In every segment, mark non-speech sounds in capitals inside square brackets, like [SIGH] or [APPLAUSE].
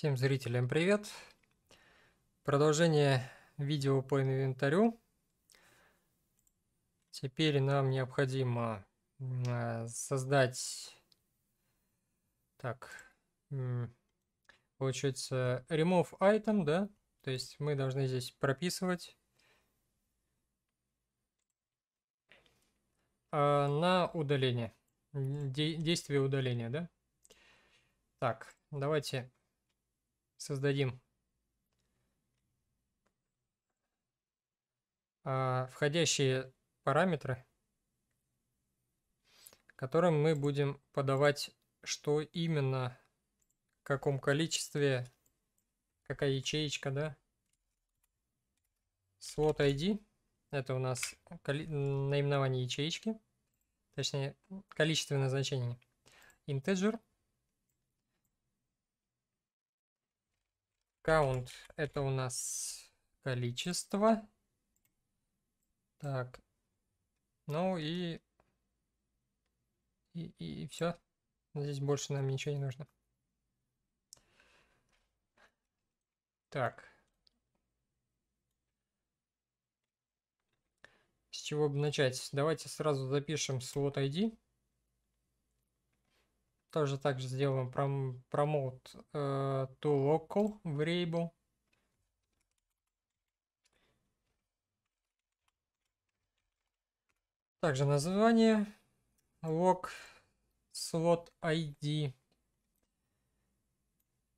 Всем зрителям привет! Продолжение видео по инвентарю. Теперь нам необходимо а, создать, так, получается remove item, да? То есть мы должны здесь прописывать а, на удаление, действие удаления, да? Так, давайте создадим а, входящие параметры, которым мы будем подавать, что именно, в каком количестве, какая ячеечка, да. Slot ID, это у нас наименование ячеечки, точнее количественное значение. Integer – Count это у нас количество. Так. Ну и... И, и, и все. Здесь больше нам ничего не нужно. Так. С чего бы начать? Давайте сразу запишем слот ID. Тоже так же сделаем пром promote э, to local variable. Также название log слот ID,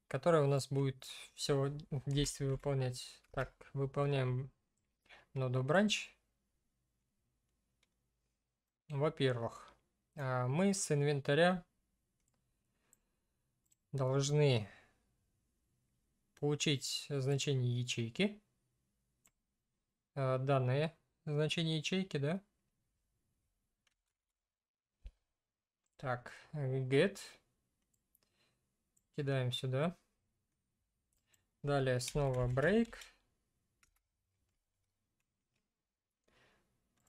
которое у нас будет все действие выполнять. Так, выполняем ноду branch. Во-первых, э, мы с инвентаря должны получить значение ячейки. Э, данные значение ячейки, да? Так, get. Кидаем сюда. Далее снова break.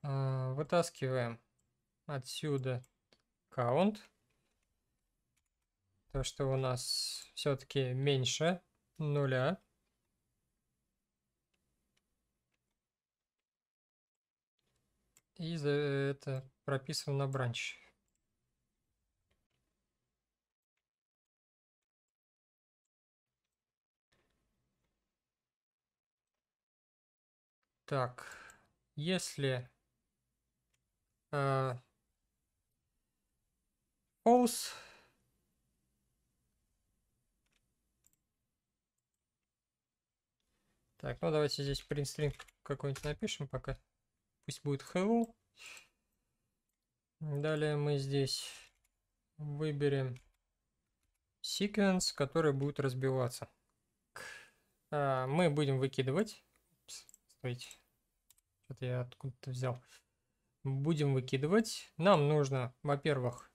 Э, вытаскиваем отсюда count то, что у нас все-таки меньше нуля. И это прописываем на бранч. Так, если э, false, Так, ну давайте здесь print какой-нибудь напишем пока. Пусть будет hello. Далее мы здесь выберем sequence, который будет разбиваться. А, мы будем выкидывать. Пс, стойте. Что-то я откуда-то взял. Будем выкидывать. Нам нужно, во-первых,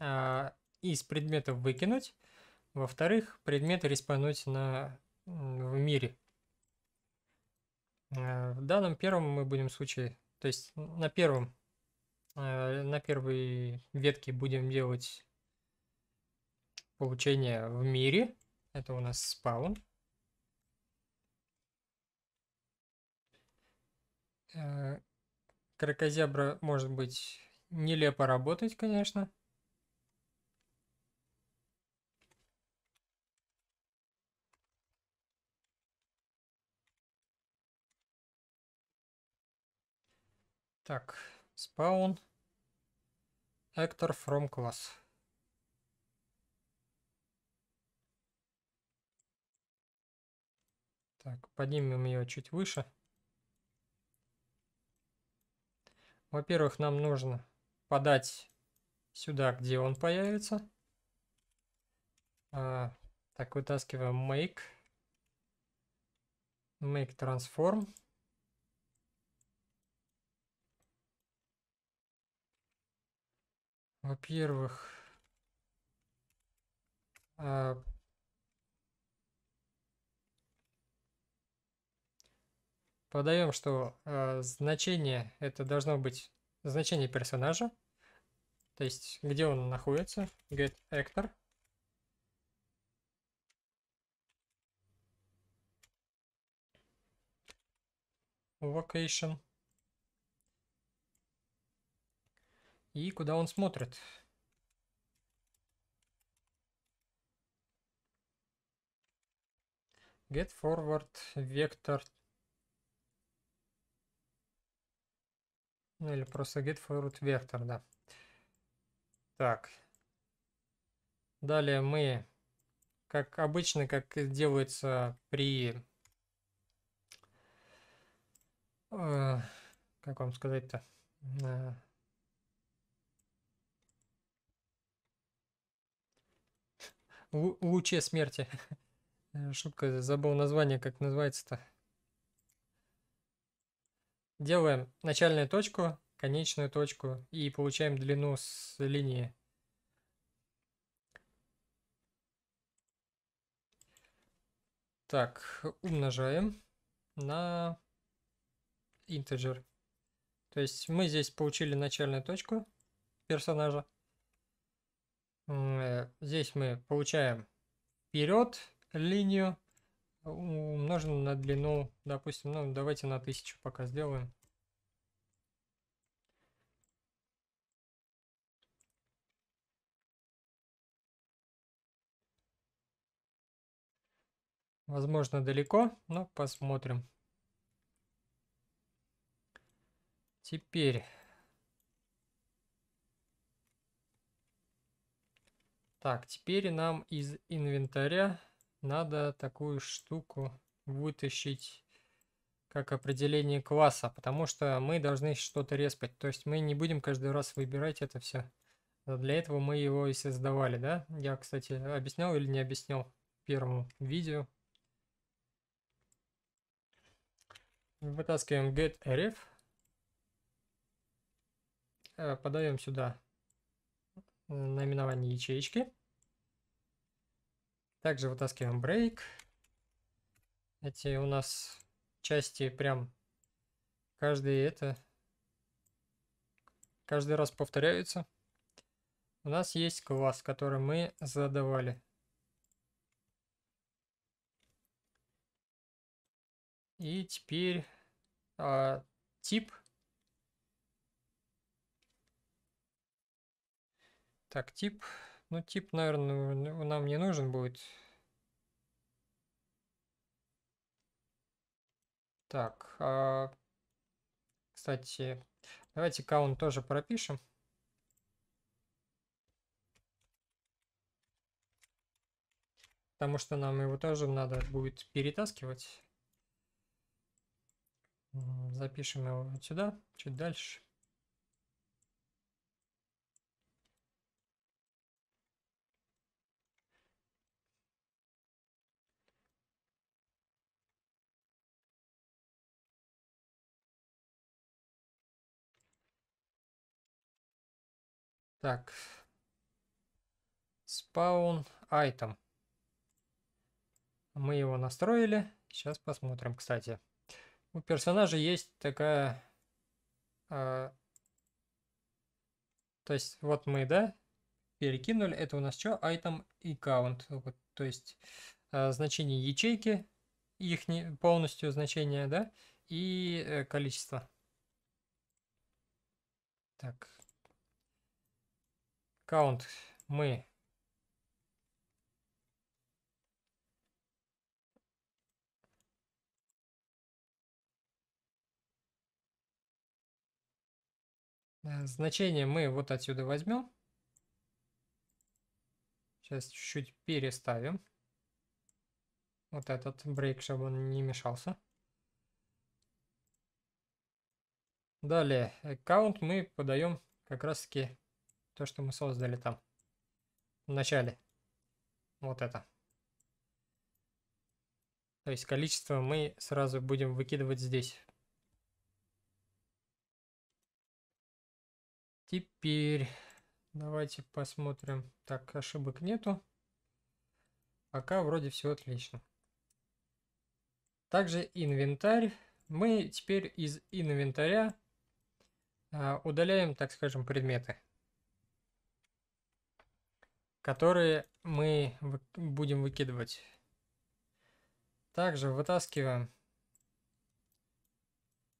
а, из предметов выкинуть. Во-вторых, предметы респануть на, в мире. Э, в данном первом мы будем случае, то есть на первом, э, на первой ветке будем делать получение в мире. Это у нас спаун. Э, кракозябра может быть нелепо работать, конечно. Так, spawn actor from class. Так, поднимем ее чуть выше. Во-первых, нам нужно подать сюда, где он появится. А, так, вытаскиваем make. Make transform. Во-первых, а... подаем, что а, значение это должно быть значение персонажа, то есть где он находится, get actor. Vocation. и куда он смотрит. Get forward vector. Ну или просто get forward vector, да. Так. Далее мы, как обычно, как делается при... Э, как вам сказать-то? Э, Л луче смерти. [LAUGHS] Э, шутка, забыл название, как называется-то. Делаем начальную точку, конечную точку и получаем длину с линии. Так, умножаем на integer. То есть мы здесь получили начальную точку персонажа. Э, здесь мы получаем вперед линию, умноженную на длину, допустим, ну давайте на 1000 пока сделаем. Возможно, далеко, но посмотрим. Теперь Так, теперь нам из инвентаря надо такую штуку вытащить как определение класса, потому что мы должны что-то респать. То есть мы не будем каждый раз выбирать это все. Для этого мы его и создавали, да? Я, кстати, объяснял или не объяснял первому видео. Вытаскиваем get rf. Э, подаем сюда наименование ячеечки. Также вытаскиваем break. Эти у нас части прям каждый это каждый раз повторяются. У нас есть класс, который мы задавали. И теперь а, тип Так, тип. Ну, тип, наверное, нам не нужен будет. Так, а, кстати, давайте каунт тоже пропишем. Потому что нам его тоже надо будет перетаскивать. Запишем его сюда, чуть дальше. Так. Спаун айтем. Мы его настроили. Сейчас посмотрим, кстати. У персонажа есть такая... Э, то есть вот мы, да, перекинули. Это у нас что? Item и count. Вот, то есть э, значение ячейки, их не, полностью значение, да, и э, количество. Так, аккаунт мы э, Значение мы вот отсюда возьмем. Сейчас чуть-чуть переставим. Вот этот брейк, чтобы он не мешался. Далее, аккаунт мы подаем как раз таки то, что мы создали там. В начале. Вот это. То есть количество мы сразу будем выкидывать здесь. Теперь давайте посмотрим. Так, ошибок нету. Пока вроде все отлично. Также инвентарь. Мы теперь из инвентаря а, удаляем, так скажем, предметы которые мы будем выкидывать. Также вытаскиваем.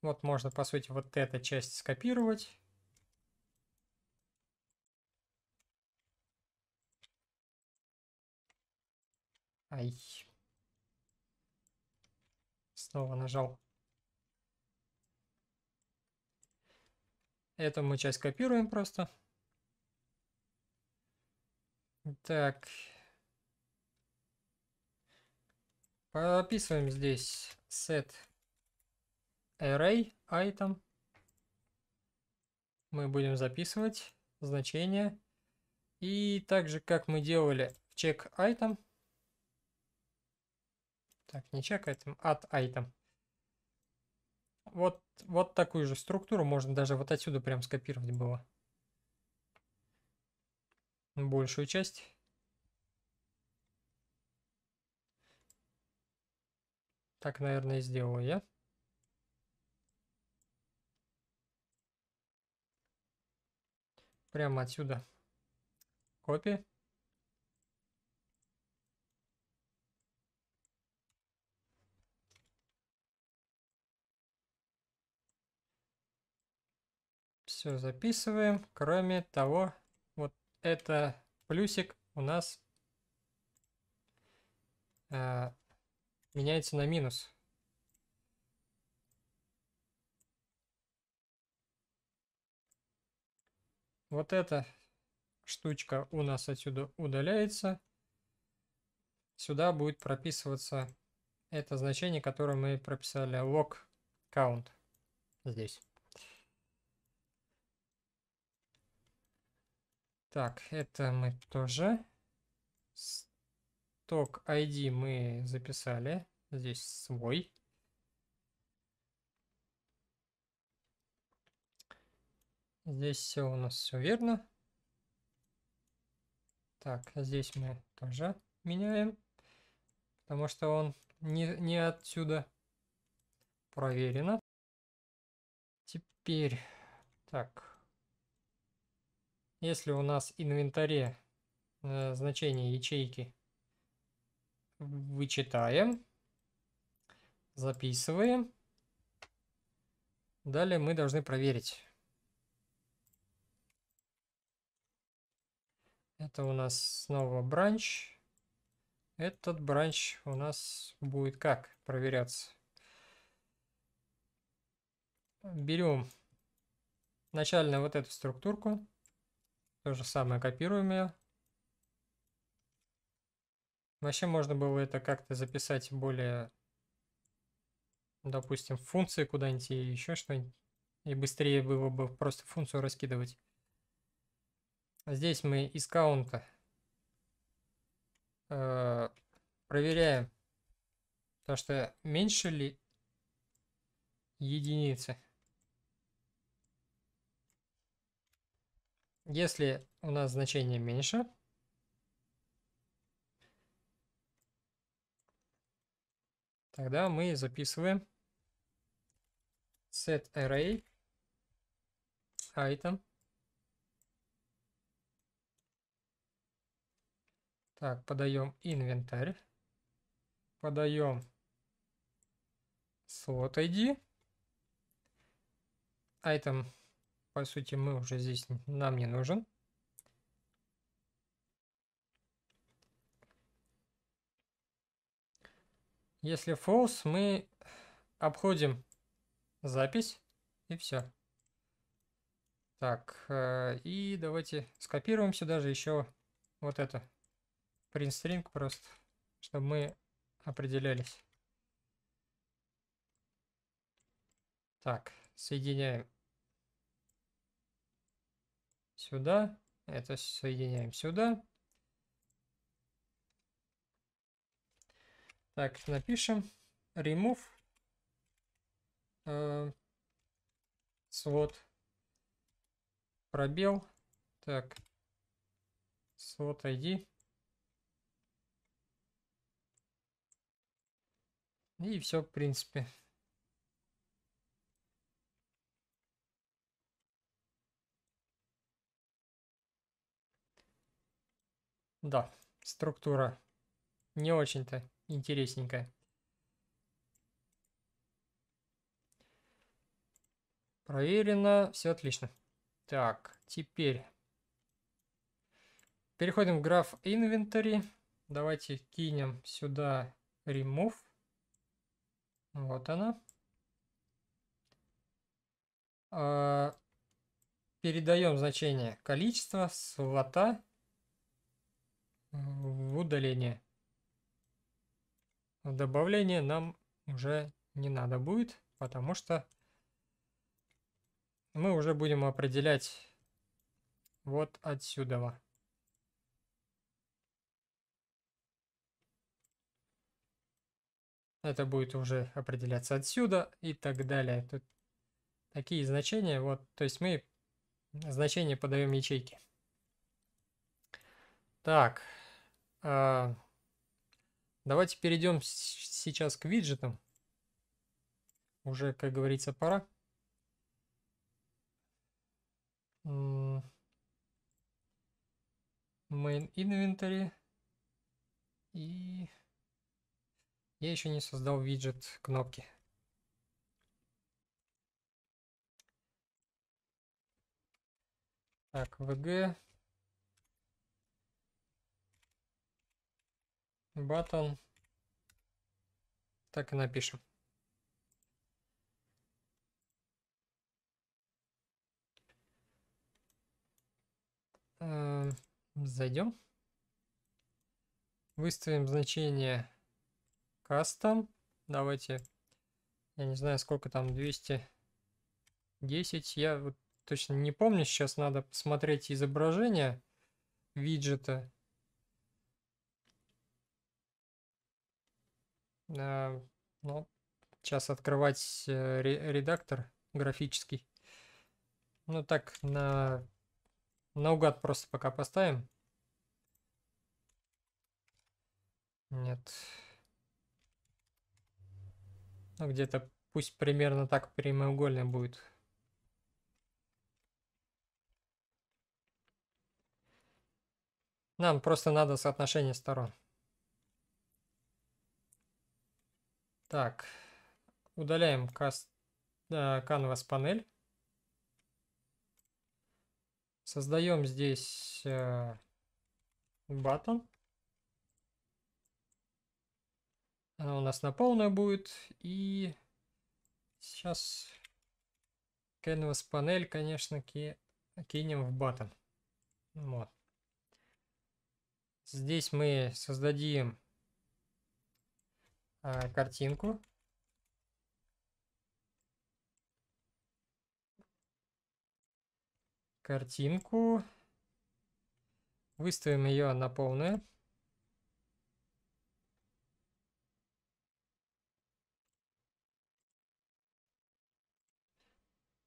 Вот можно, по сути, вот эту часть скопировать. Ай. Снова нажал. Эту мы часть копируем просто. Так. Прописываем здесь set array item. Мы будем записывать значение. И так же, как мы делали в check item. Так, не check item, add item. Вот, вот такую же структуру можно даже вот отсюда прям скопировать было большую часть. Так, наверное, и сделаю я. Прямо отсюда. Копи. Все записываем, кроме того, это плюсик у нас э, меняется на минус. Вот эта штучка у нас отсюда удаляется. Сюда будет прописываться это значение, которое мы прописали log count здесь. Так, это мы тоже. Сток ID мы записали. Здесь свой. Здесь все у нас все верно. Так, здесь мы тоже меняем, потому что он не, не отсюда. Проверено. Теперь, так, если у нас в инвентаре э, значение ячейки вычитаем, записываем. Далее мы должны проверить. Это у нас снова бранч. Этот бранч у нас будет как проверяться? Берем начально вот эту структурку. То же самое копируем ее. Вообще можно было это как-то записать более, допустим, в функции куда-нибудь и еще что-нибудь. И быстрее было бы просто функцию раскидывать. А здесь мы из каунта э, проверяем, то что меньше ли единицы. Если у нас значение меньше, тогда мы записываем set array item. Так, подаем инвентарь, подаем slot ID, item по сути, мы уже здесь нам не нужен. Если false, мы обходим запись и все. Так, э, и давайте скопируем сюда же еще вот это. Print string просто, чтобы мы определялись. Так, соединяем сюда. Это соединяем сюда. Так, напишем remove э, slot пробел. Так, slot ID. И все, в принципе. Да, структура не очень-то интересненькая. Проверено, все отлично. Так, теперь переходим в граф Inventory. Давайте кинем сюда Remove. Вот она. А, передаем значение количества, слота в удаление. добавление нам уже не надо будет, потому что мы уже будем определять вот отсюда. Это будет уже определяться отсюда и так далее. Тут такие значения, вот, то есть мы значение подаем ячейки. Так, а, давайте перейдем сейчас к виджетам. Уже, как говорится, пора. Main inventory. И я еще не создал виджет кнопки. Так, VG. Button. Так и напишем. Эм, зайдем. Выставим значение custom. Давайте, я не знаю, сколько там, 210. Я вот точно не помню, сейчас надо посмотреть изображение виджета. Э, ну, сейчас открывать э, редактор графический. Ну так, на наугад просто пока поставим. Нет. Ну, где-то пусть примерно так прямоугольно будет. Нам просто надо соотношение сторон. Так, удаляем canvas э, панель. Создаем здесь э, button. Она у нас на полную будет. И сейчас canvas панель, конечно, кинем в button. Вот. Здесь мы создадим а, картинку. Картинку. Выставим ее на полную.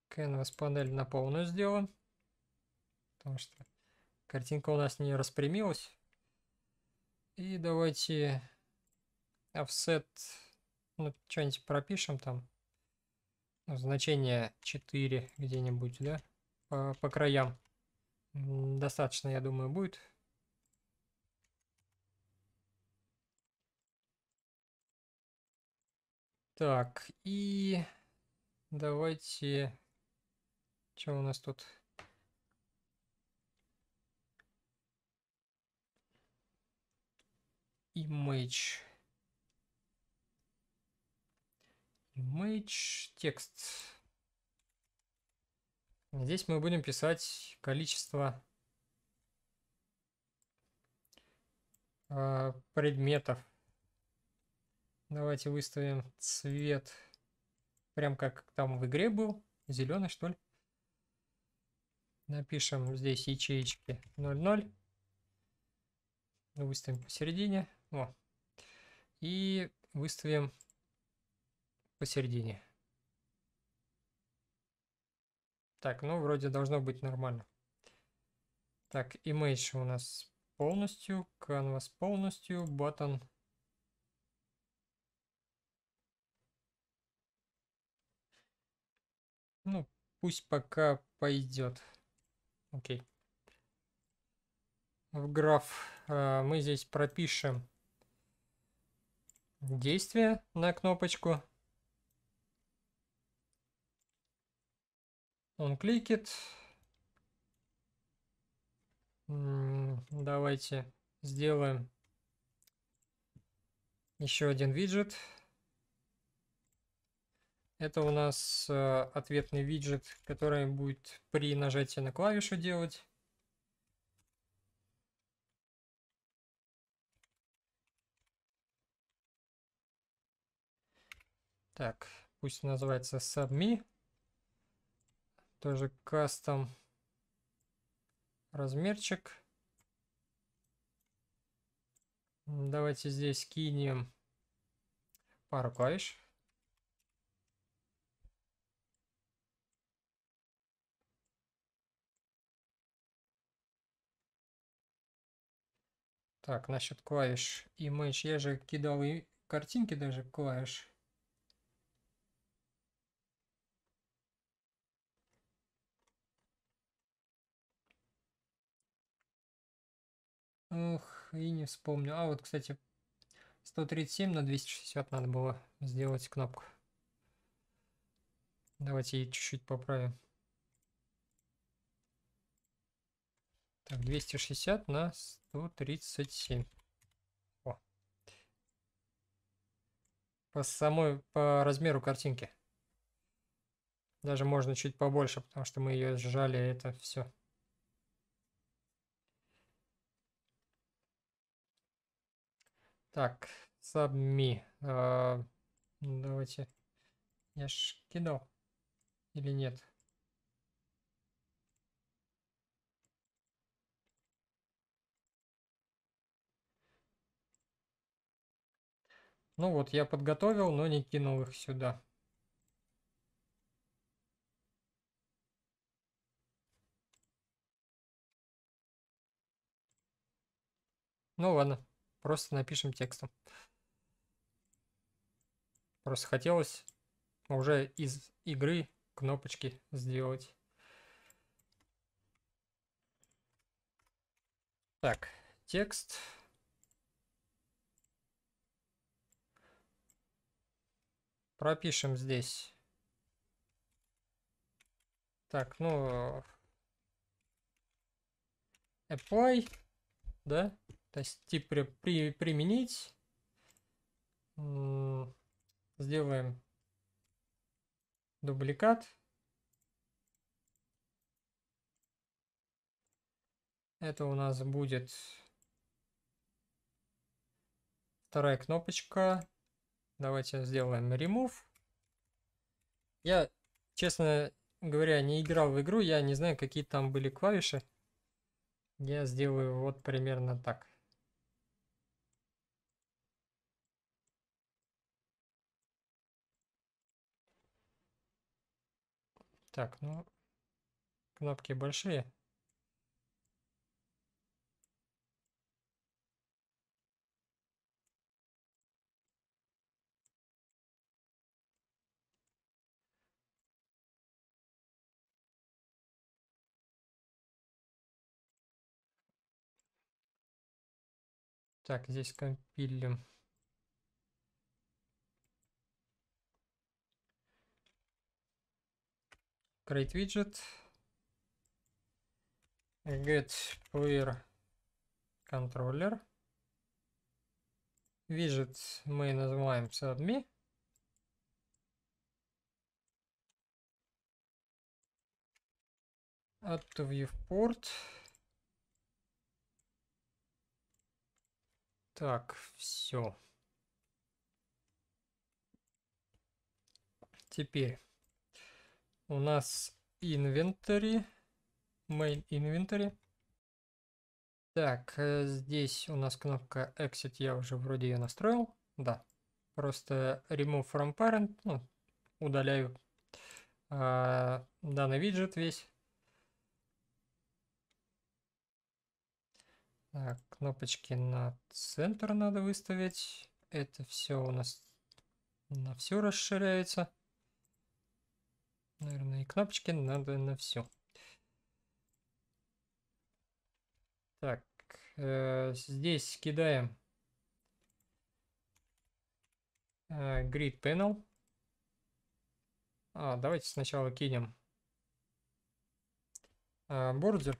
Canvas панель на полную сделаем. Потому что картинка у нас не распрямилась. И давайте offset, ну, что-нибудь пропишем там, ну, значение 4 где-нибудь, да, по, по краям. Достаточно, я думаю, будет. Так, и давайте... Что у нас тут? Image. Image текст. Здесь мы будем писать количество э, предметов. Давайте выставим цвет, прям как там в игре был, зеленый что ли. Напишем здесь ячеечки 00. Выставим посередине. О. И выставим посередине. Так, ну вроде должно быть нормально. Так, image у нас полностью, canvas полностью, button. Ну, пусть пока пойдет. Окей. В граф э, мы здесь пропишем действие на кнопочку Он кликит. Давайте сделаем еще один виджет. Это у нас э, ответный виджет, который будет при нажатии на клавишу делать. Так, пусть называется subme. Тоже кастом размерчик. Давайте здесь кинем пару клавиш. Так, насчет клавиш и Image. Я же кидал и картинки даже клавиш. Ох, и не вспомню. А вот, кстати, 137 на 260 надо было сделать кнопку. Давайте ее чуть-чуть поправим. Так, 260 на 137. О. По самой, по размеру картинки. Даже можно чуть побольше, потому что мы ее сжали, это все. Так, сабми. Э, давайте. Я ж кинул Или нет? Ну вот, я подготовил, но не кинул их сюда. Ну ладно. Просто напишем текстом. Просто хотелось уже из игры кнопочки сделать. Так, текст. Пропишем здесь. Так, ну... Э, apply, да? То есть тип при, при, применить. Сделаем дубликат. Это у нас будет вторая кнопочка. Давайте сделаем remove. Я, честно говоря, не играл в игру, я не знаю, какие там были клавиши. Я сделаю вот примерно так. Так, ну, кнопки большие. Так, здесь компилим. create widget get player controller widget мы называем subme add to viewport так все теперь у нас инвентарь, main inventory. Так, э, здесь у нас кнопка exit, я уже вроде ее настроил, да. Просто remove from parent, ну, удаляю э, данный виджет весь. Так, кнопочки на центр надо выставить. Это все у нас на все расширяется. Наверное, и кнопочки надо на все. Так, э, здесь кидаем э, Grid Panel. А, давайте сначала кинем э, бордер.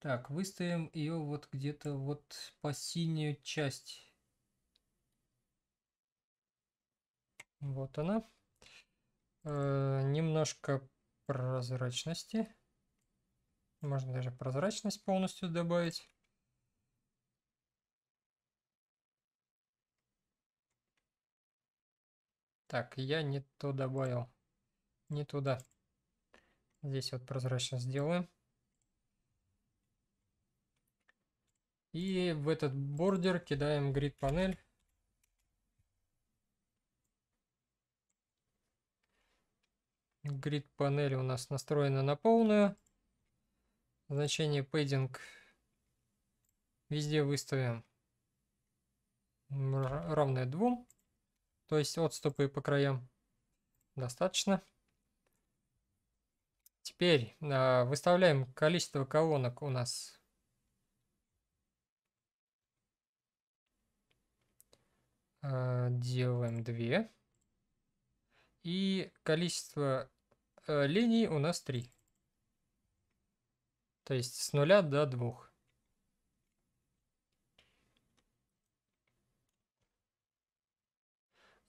Так, выставим ее вот где-то вот по синюю часть Вот она. Э, немножко прозрачности. Можно даже прозрачность полностью добавить. Так, я не то добавил. Не туда. Здесь вот прозрачно сделаем. И в этот бордер кидаем грид панель Грид панель у нас настроена на полную. Значение пейдинг везде выставим равное двум, То есть отступы по краям достаточно. Теперь э, выставляем количество колонок у нас. Э, делаем 2. И количество э, линий у нас 3. То есть с 0 до 2.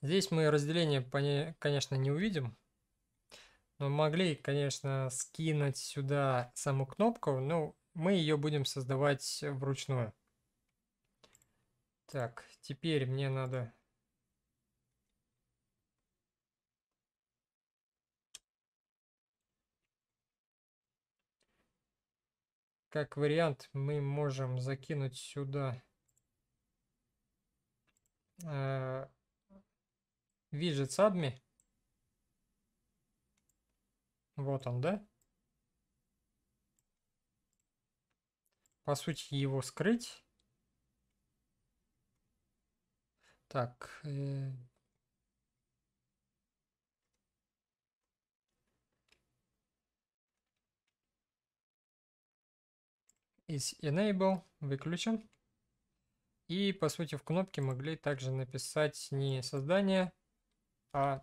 Здесь мы разделение, конечно, не увидим. Но могли, конечно, скинуть сюда саму кнопку, но мы ее будем создавать вручную. Так, теперь мне надо Как вариант, мы можем закинуть сюда э, виджет с адми. Вот он, да? По сути, его скрыть. Так, э, из enable выключен. И по сути в кнопке могли также написать не создание, а...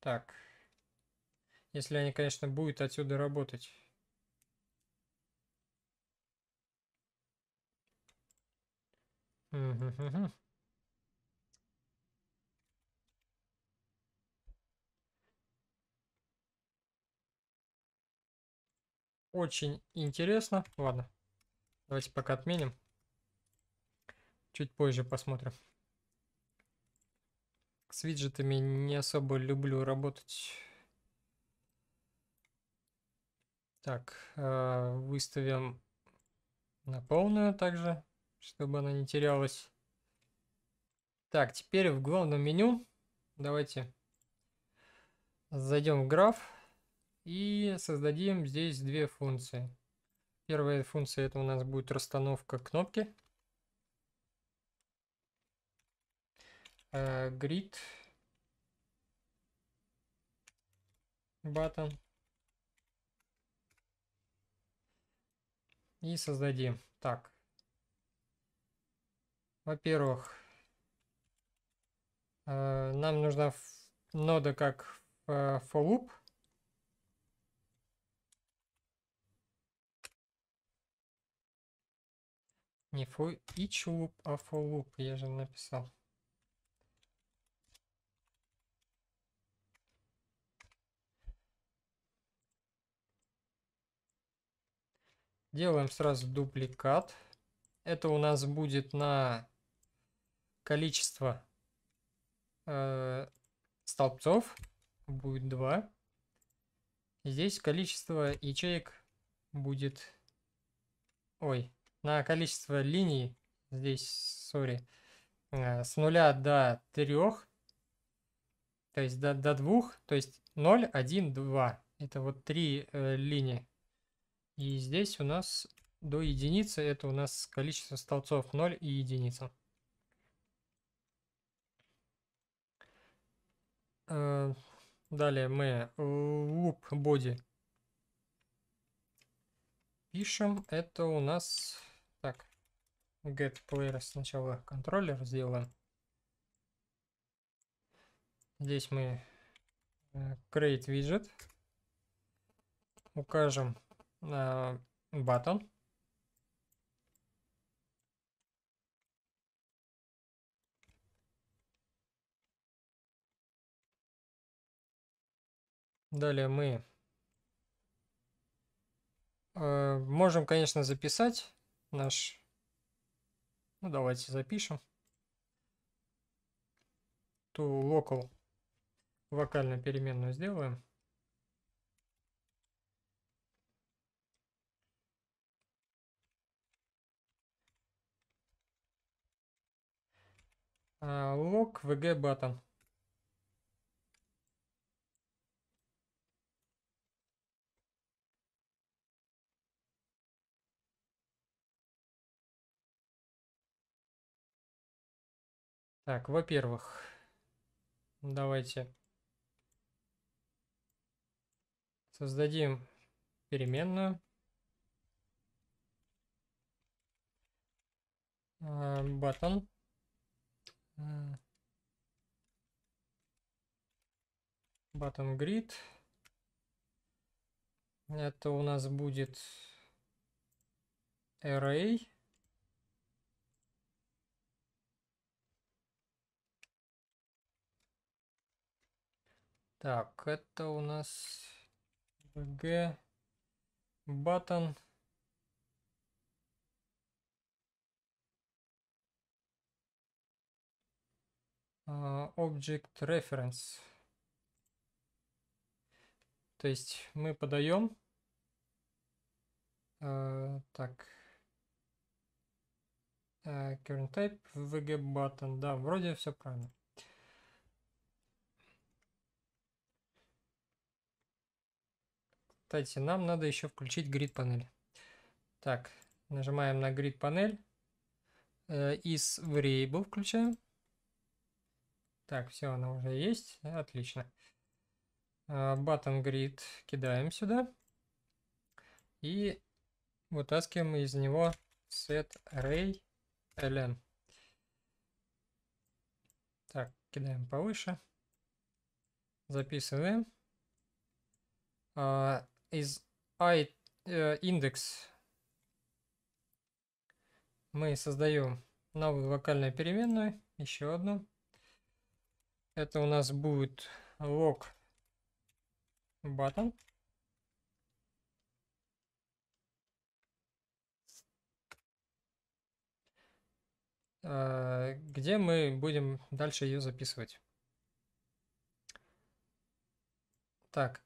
Так. Если они, конечно, будут отсюда работать. Угу, угу. Очень интересно. Ладно, давайте пока отменим. Чуть позже посмотрим. С виджетами не особо люблю работать. Так, э, выставим на полную также, чтобы она не терялась. Так, теперь в главном меню давайте зайдем в граф. И создадим здесь две функции. Первая функция это у нас будет расстановка кнопки. Uh, grid button. И создадим. Так. Во-первых, э, нам нужна нода как э, for loop. Не for each loop, а for loop я же написал. Делаем сразу дубликат. Это у нас будет на количество э, столбцов. Будет 2. Здесь количество ячеек будет... Ой, на количество линий, здесь, сори, э, с нуля до трех, то есть до, до двух, то есть 0, 1, 2. Это вот три э, линии. И здесь у нас до единицы, это у нас количество столбцов 0 и единица. Э, далее мы loop body пишем. Это у нас get player сначала контроллер сделаем. Здесь мы э, create widget. Укажем на э, button. Далее мы э, можем, конечно, записать наш ну, давайте запишем. ту local вокальную переменную сделаем. Лог vg button. Так, во-первых, давайте создадим переменную. А, button. А, button grid. Это у нас будет array. Так, это у нас VG button. Uh, object reference. То есть мы подаем. Uh, так. Uh, current type VG button. Да, вроде все правильно. Кстати, нам надо еще включить грид панель. Так, нажимаем на грид панель. Э, из variable включаем. Так, все, она уже есть. Отлично. Э, button grid кидаем сюда. И вытаскиваем из него set array ln. Так, кидаем повыше. Записываем. Э, из i э, индекс мы создаем новую локальную переменную, еще одну. Это у нас будет log button. А, где мы будем дальше ее записывать. Так,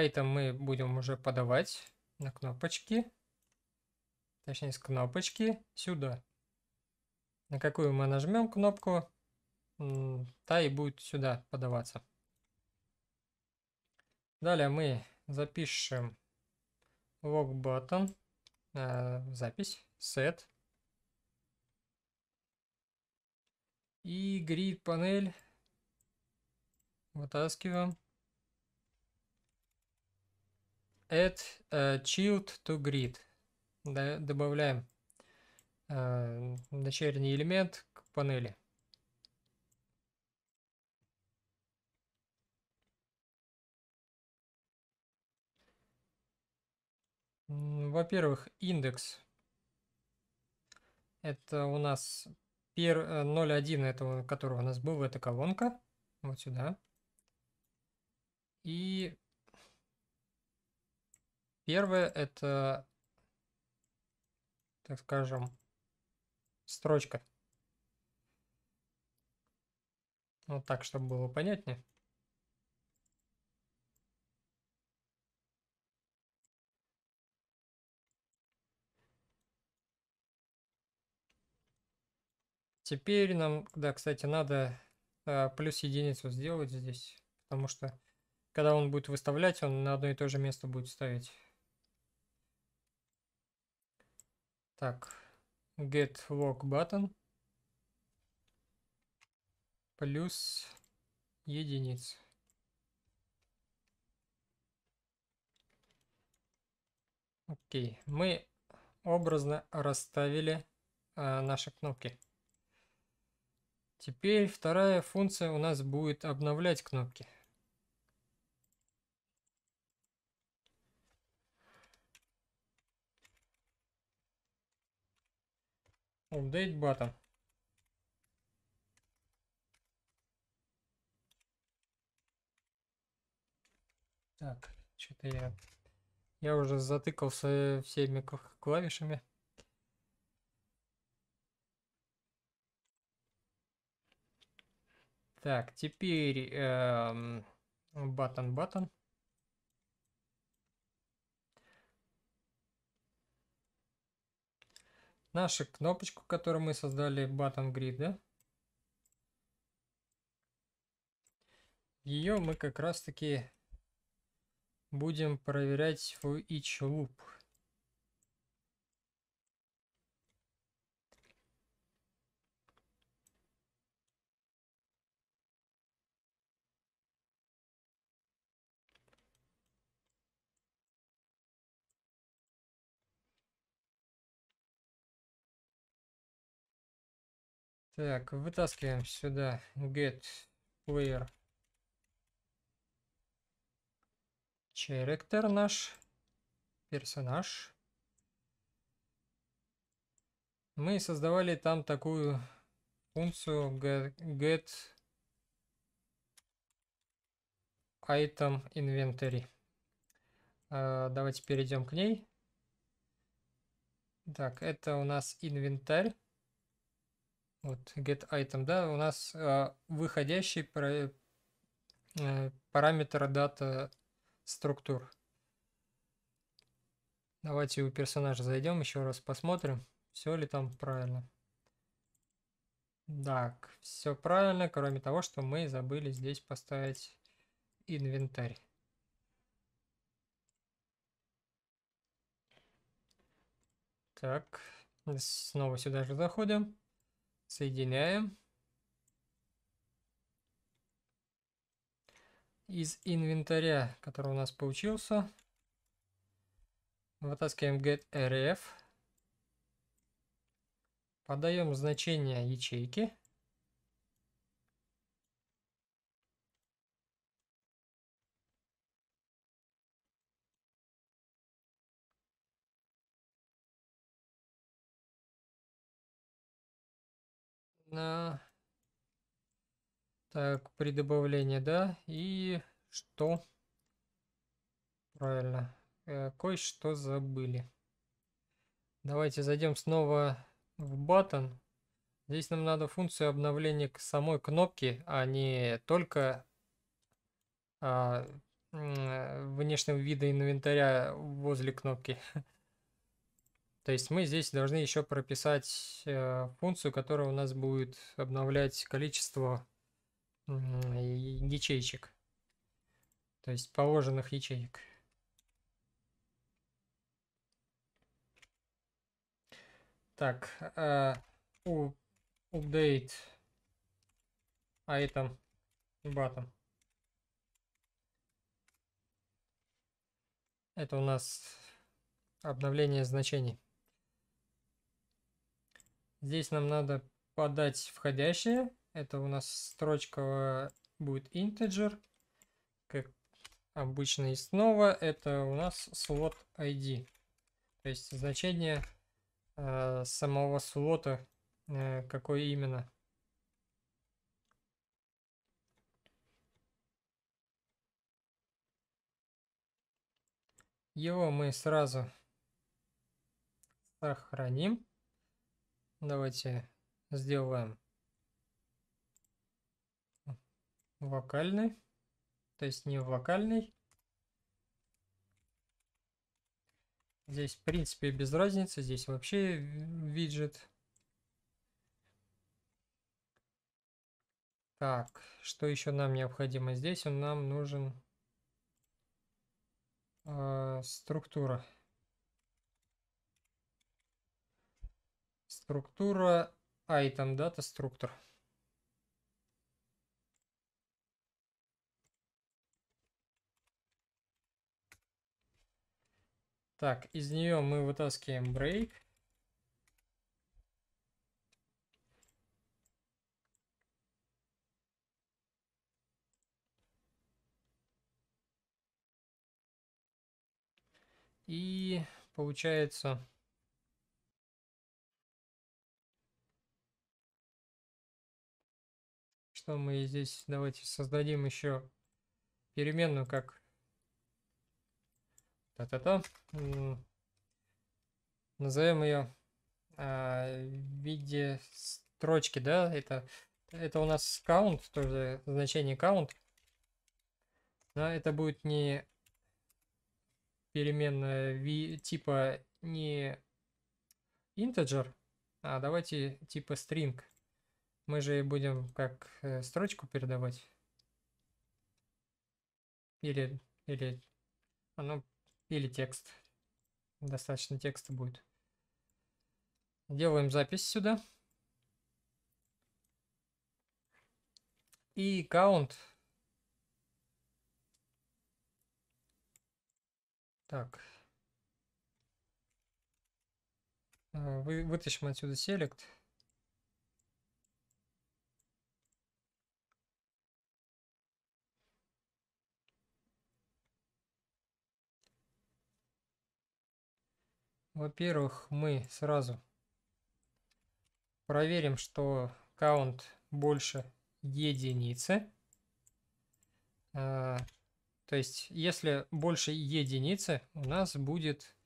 item мы будем уже подавать на кнопочки. Точнее, с кнопочки сюда. На какую мы нажмем кнопку, та и будет сюда подаваться. Далее мы запишем log button, э, запись, set. И grid панель вытаскиваем. add э, child to grid. добавляем uh, дочерний элемент к панели. Во-первых, индекс. Это у нас 0.1, этого, который у нас был, это колонка. Вот сюда. И Первое это, так скажем, строчка. Вот так, чтобы было понятнее. Теперь нам, да, кстати, надо э, плюс единицу сделать здесь, потому что когда он будет выставлять, он на одно и то же место будет ставить. Так, get lock button плюс единиц. Окей, мы образно расставили э, наши кнопки. Теперь вторая функция у нас будет обновлять кнопки. Update button. Так, что-то я... Я уже затыкался всеми клавишами. Так, теперь батон, батон. Эм, нашу кнопочку, которую мы создали, button grid, да? Ее мы как раз таки будем проверять в each loop. Так, вытаскиваем сюда get player character наш персонаж. Мы создавали там такую функцию get, get item inventory. А, давайте перейдем к ней. Так, это у нас инвентарь. Вот get item, да, у нас э, выходящий про, э, параметр дата структур. Давайте у персонажа зайдем, еще раз посмотрим, все ли там правильно. Так, все правильно, кроме того, что мы забыли здесь поставить инвентарь. Так, снова сюда же заходим. Соединяем. Из инвентаря, который у нас получился, вытаскиваем getRF. Подаем значение ячейки. на... Так, при добавлении, да? И что? Правильно. Э, кое-что забыли. Давайте зайдем снова в батон. Здесь нам надо функцию обновления к самой кнопке, а не только а, внешнего вида инвентаря возле кнопки. [LAUGHS] То есть мы здесь должны еще прописать э, функцию, которая у нас будет обновлять количество ячейчек. То есть положенных ячеек. Так, uh, update item а button. Это у нас обновление значений. Здесь нам надо подать входящее. Это у нас строчка будет integer. Как обычно и снова это у нас слот ID. То есть значение э, самого слота, э, какое именно. Его мы сразу сохраним. Давайте сделаем вокальный, то есть не вокальный. Здесь, в принципе, без разницы. Здесь вообще виджет. Так, что еще нам необходимо? Здесь он нам нужен э, структура. Структура. Структура item data структур. Так, из нее мы вытаскиваем break. И получается что мы здесь давайте создадим еще переменную как та-та-та. Назовем ее а, в виде строчки, да? Это, это у нас count, тоже значение count. Но это будет не переменная ви типа не integer, а давайте типа string. Мы же и будем как э, строчку передавать. Или, или, ну, или текст. Достаточно текста будет. Делаем запись сюда. И count. Так. Э, вы, вытащим отсюда select. Во-первых, мы сразу проверим, что count больше единицы. А, то есть, если больше единицы, у нас будет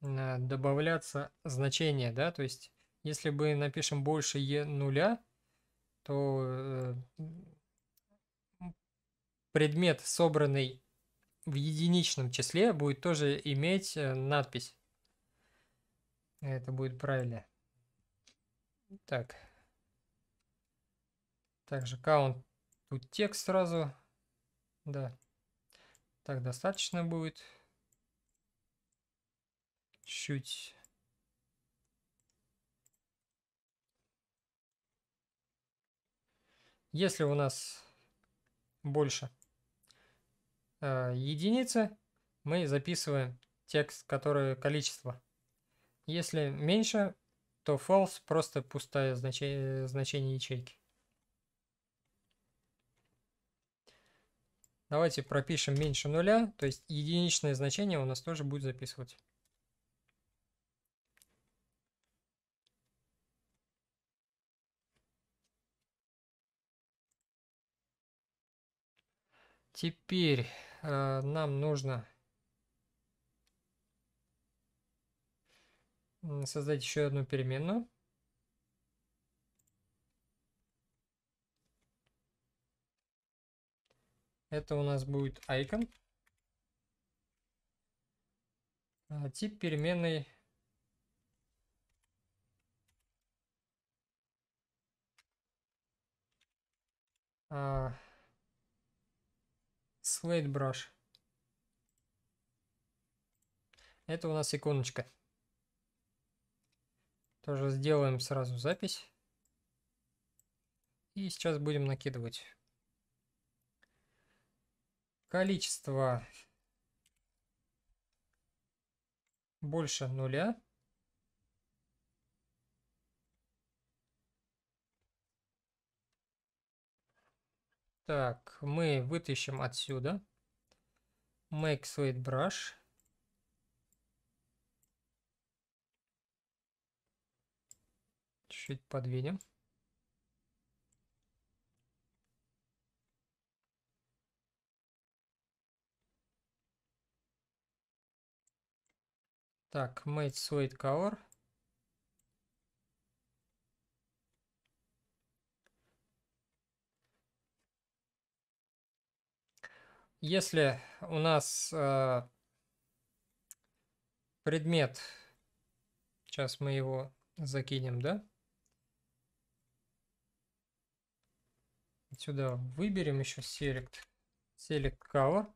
а, добавляться значение, да, то есть, если мы напишем больше е нуля, то э, предмет, собранный в единичном числе, будет тоже иметь э, надпись. Это будет правильно. Так. Также count тут текст сразу. Да. Так достаточно будет. Чуть. Если у нас больше э, единицы, мы записываем текст, которое количество. Если меньше, то false просто пустое значение, значение ячейки. Давайте пропишем меньше нуля, то есть единичное значение у нас тоже будет записывать. Теперь э, нам нужно создать еще одну переменную. Это у нас будет icon. А, тип переменной а, slate brush. Это у нас иконочка. Тоже сделаем сразу запись. И сейчас будем накидывать. Количество больше нуля. Так, мы вытащим отсюда. Make sweet Brush. чуть-чуть подвинем. Так, mate sweet color. Если у нас э, предмет, сейчас мы его закинем, да? Сюда выберем еще select. Select cover.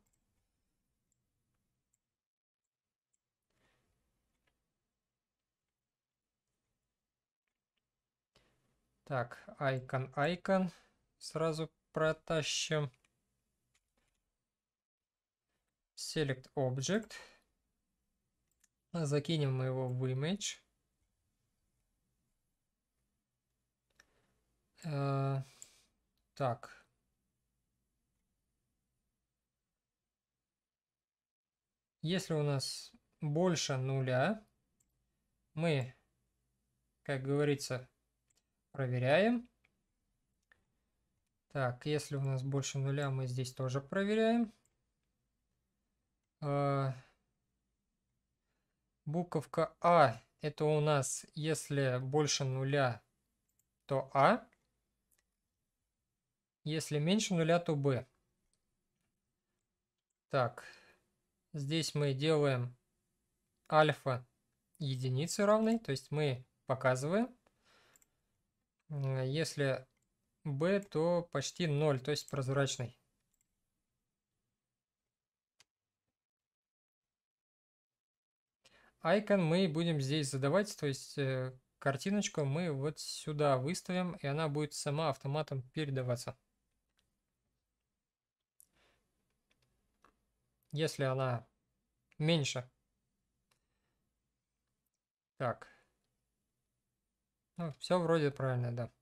Так, icon, icon. Сразу протащим. Select object. Закинем мы его в image. Так. Если у нас больше нуля, мы, как говорится, проверяем. Так, если у нас больше нуля, мы здесь тоже проверяем. А, буковка А это у нас, если больше нуля, то А. Если меньше нуля, то b. Так, здесь мы делаем альфа единицы равной, то есть мы показываем. Если b, то почти 0, то есть прозрачный. Icon мы будем здесь задавать, то есть э, картиночку мы вот сюда выставим, и она будет сама автоматом передаваться. если она меньше. Так. Ну, все вроде правильно, да.